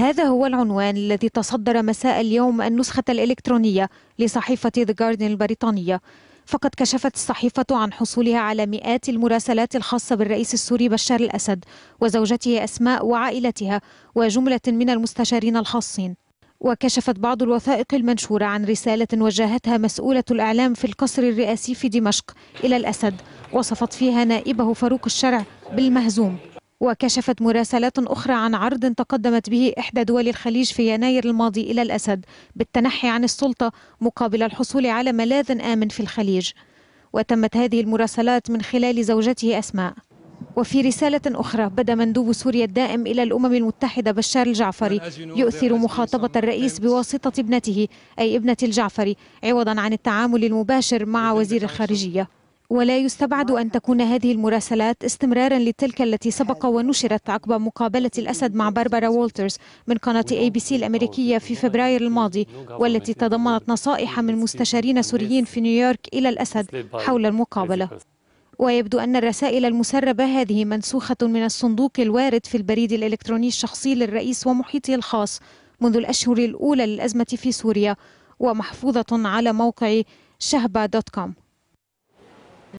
هذا هو العنوان الذي تصدر مساء اليوم النسخة الإلكترونية لصحيفة The Guardian البريطانية فقد كشفت الصحيفة عن حصولها على مئات المراسلات الخاصة بالرئيس السوري بشار الأسد وزوجته أسماء وعائلتها وجملة من المستشارين الخاصين وكشفت بعض الوثائق المنشورة عن رسالة وجهتها مسؤولة الإعلام في القصر الرئاسي في دمشق إلى الأسد وصفت فيها نائبه فاروق الشرع بالمهزوم وكشفت مراسلات أخرى عن عرض تقدمت به إحدى دول الخليج في يناير الماضي إلى الأسد بالتنحي عن السلطة مقابل الحصول على ملاذ آمن في الخليج وتمت هذه المراسلات من خلال زوجته أسماء وفي رسالة أخرى بدا مندوب سوريا الدائم إلى الأمم المتحدة بشار الجعفري يؤثر مخاطبة الرئيس بواسطة ابنته أي ابنة الجعفري عوضا عن التعامل المباشر مع وزير الخارجية ولا يستبعد أن تكون هذه المراسلات استمرارا لتلك التي سبق ونشرت عقب مقابلة الأسد مع باربرا وولترز من قناة اي بي سي الأمريكية في فبراير الماضي والتي تضمنت نصائح من مستشارين سوريين في نيويورك إلى الأسد حول المقابلة ويبدو أن الرسائل المسربة هذه منسوخة من الصندوق الوارد في البريد الإلكتروني الشخصي للرئيس ومحيطه الخاص منذ الأشهر الأولى للأزمة في سوريا ومحفوظة على موقع شهبة دوت كوم